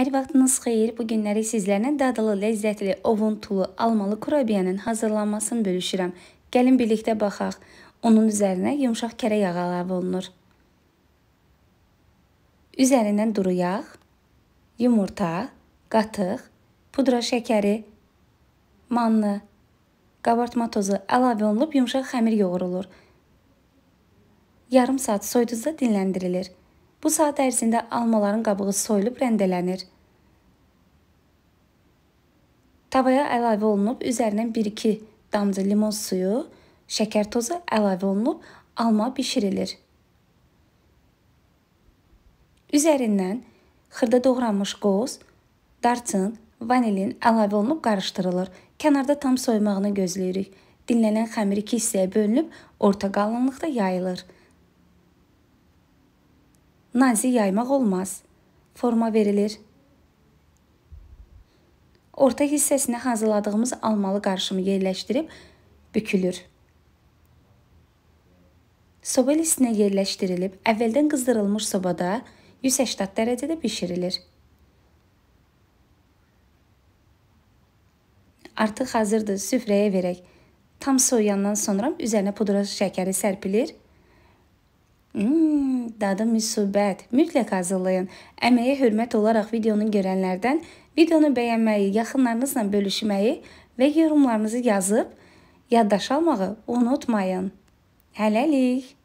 Hər vaxtınız xeyir. Bu günləri sizlərlə dadlı, ləzzətli, ovuntulu almalı kurabiyanın hazırlanmasını bölüşürəm. Gəlin birlikdə baxaq. Onun üzərinə yumşaq kərə yağı əlavə olunur. Üzərindən duru yağ, yumurta, qatıq, pudra şəkəri, manlı, qabartma tozu əlavə olunub yumşaq xəmir yoğrulur. Yarım saat soyduzuda dinləndirilir. Bu saat ərzində almaların qabığı soyulub rəndələnir. Tavaya əlavə olunub, üzərinə 1-2 damcı limon suyu, şəkər tozu əlavə olunub, alma bişirilir. Üzərindən xırda doğranmış qoz, darçın, vanilin əlavə olunub qarışdırılır. Kənarda tam soyumağını gözləyirik. Dinlənən xəmir iki hissəyə bölünüb orta qalınlıqda yayılır nazi yaymaq olmaz. Forma verilir. Orta hissəsinə hazırladığımız almalı qarışımı yerləşdirib bükülür. Soba listinə yerləşdirilib, əvvəldən qızdırılmış sobada 180 dərəcədə bişirilir. Artıq hazırdır, süfrəyə verək. Tam soyuyandan sonra üzərinə pudra şəkəri sərpilir Hmm, dadı müsibət. Mütləq hazırlayın. Əməyə hörmət olaraq videonu görənlərdən videonu bəyənməyi, yaxınlarınızla bölüşməyi və yorumlarınızı yazıb yaddaş almağı unutmayın. Hələlik.